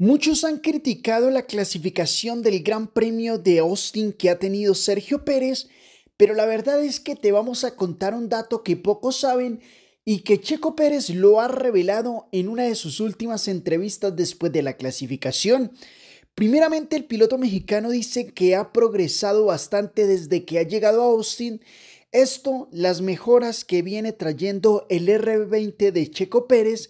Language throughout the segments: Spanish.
Muchos han criticado la clasificación del Gran Premio de Austin que ha tenido Sergio Pérez, pero la verdad es que te vamos a contar un dato que pocos saben y que Checo Pérez lo ha revelado en una de sus últimas entrevistas después de la clasificación. Primeramente, el piloto mexicano dice que ha progresado bastante desde que ha llegado a Austin. Esto, las mejoras que viene trayendo el R20 de Checo Pérez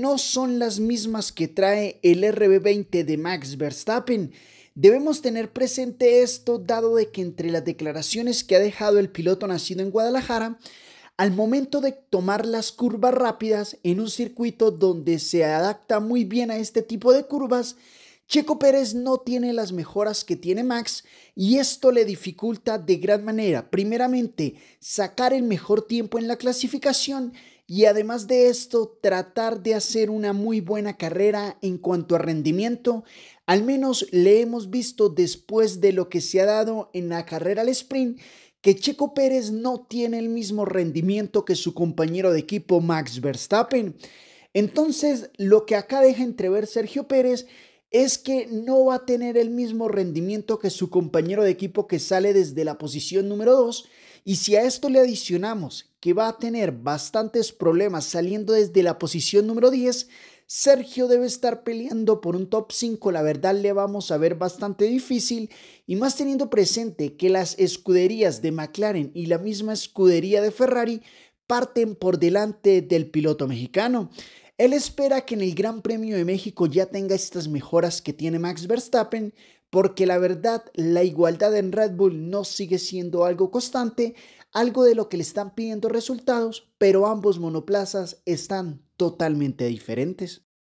no son las mismas que trae el RB20 de Max Verstappen. Debemos tener presente esto dado de que entre las declaraciones que ha dejado el piloto nacido en Guadalajara, al momento de tomar las curvas rápidas en un circuito donde se adapta muy bien a este tipo de curvas, Checo Pérez no tiene las mejoras que tiene Max y esto le dificulta de gran manera, primeramente, sacar el mejor tiempo en la clasificación y además de esto, tratar de hacer una muy buena carrera en cuanto a rendimiento. Al menos le hemos visto después de lo que se ha dado en la carrera al sprint que Checo Pérez no tiene el mismo rendimiento que su compañero de equipo Max Verstappen. Entonces, lo que acá deja entrever Sergio Pérez es que no va a tener el mismo rendimiento que su compañero de equipo que sale desde la posición número 2. Y si a esto le adicionamos que va a tener bastantes problemas saliendo desde la posición número 10, Sergio debe estar peleando por un top 5, la verdad le vamos a ver bastante difícil y más teniendo presente que las escuderías de McLaren y la misma escudería de Ferrari parten por delante del piloto mexicano. Él espera que en el Gran Premio de México ya tenga estas mejoras que tiene Max Verstappen, porque la verdad la igualdad en Red Bull no sigue siendo algo constante, algo de lo que le están pidiendo resultados, pero ambos monoplazas están totalmente diferentes.